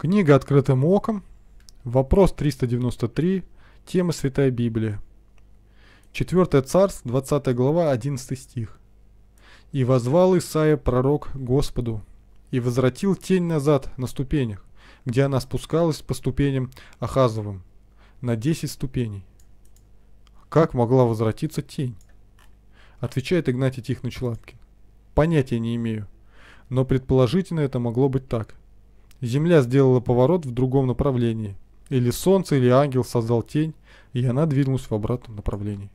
Книга «Открытым оком», вопрос 393, тема «Святая Библия». 4 Царств, 20 глава, 11 стих. «И возвал Исаия пророк Господу, и возвратил тень назад на ступенях, где она спускалась по ступеням Ахазовым, на 10 ступеней». Как могла возвратиться тень? Отвечает Игнатий Тихонович Лапкин. Понятия не имею, но предположительно это могло быть так – Земля сделала поворот в другом направлении. Или солнце, или ангел создал тень, и она двинулась в обратном направлении.